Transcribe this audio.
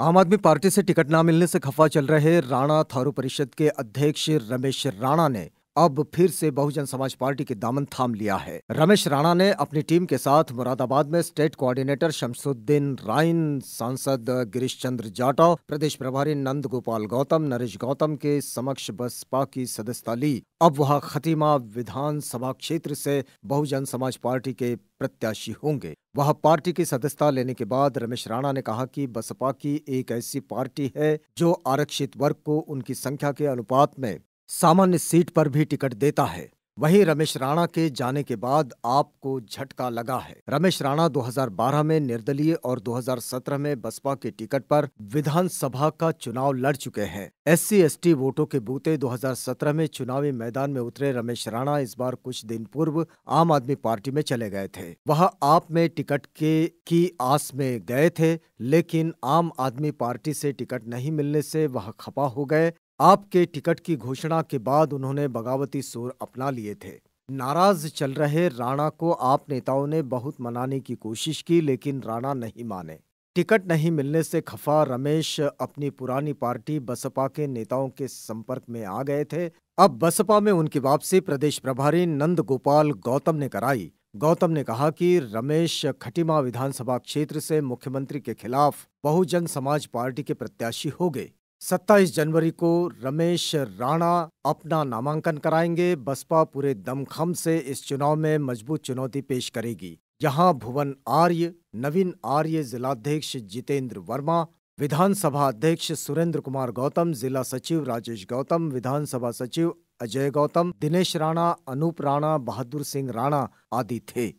आम आदमी पार्टी से टिकट ना मिलने से खफा चल रहे राणा थारू परिषद के अध्यक्ष रमेश राणा ने अब फिर से बहुजन समाज पार्टी के दामन थाम लिया है रमेश राणा ने अपनी टीम के साथ मुरादाबाद में स्टेट कोऑर्डिनेटर शमसुद्दीन राइन सांसद गिरीश चंद्र जाटव प्रदेश प्रभारी नंद गोपाल गौतम नरेश गौतम के समक्ष बसपा की सदस्यता ली अब वह खतीमा विधानसभा क्षेत्र से बहुजन समाज पार्टी के प्रत्याशी होंगे वह पार्टी की सदस्यता लेने के बाद रमेश राणा ने कहा कि बसपा की एक ऐसी पार्टी है जो आरक्षित वर्ग को उनकी संख्या के अनुपात में सामान्य सीट पर भी टिकट देता है वहीं रमेश राणा के जाने के बाद आपको झटका लगा है रमेश राणा 2012 में निर्दलीय और 2017 में बसपा के टिकट पर विधानसभा का चुनाव लड़ चुके हैं एससी एसटी वोटों के बूते 2017 में चुनावी मैदान में उतरे रमेश राणा इस बार कुछ दिन पूर्व आम आदमी पार्टी में चले गए थे वह आप में टिकट के की आस में गए थे लेकिन आम आदमी पार्टी से टिकट नहीं मिलने से वह खपा हो गए आपके टिकट की घोषणा के बाद उन्होंने बगावती सुर अपना लिए थे नाराज चल रहे राणा को आप नेताओं ने बहुत मनाने की कोशिश की लेकिन राणा नहीं माने टिकट नहीं मिलने से खफा रमेश अपनी पुरानी पार्टी बसपा के नेताओं के संपर्क में आ गए थे अब बसपा में उनकी वापसी प्रदेश प्रभारी नंद गोपाल गौतम ने कराई गौतम ने कहा कि रमेश खटीमा विधानसभा क्षेत्र से मुख्यमंत्री के खिलाफ बहुजन समाज पार्टी के प्रत्याशी हो गए 27 जनवरी को रमेश राणा अपना नामांकन कराएंगे बसपा पूरे दमखम से इस चुनाव में मजबूत चुनौती पेश करेगी यहां भुवन आर्य नवीन आर्य जिलाध्यक्ष जितेंद्र वर्मा विधानसभा अध्यक्ष सुरेंद्र कुमार गौतम जिला सचिव राजेश गौतम विधानसभा सचिव अजय गौतम दिनेश राणा अनूप राणा बहादुर सिंह राणा आदि थे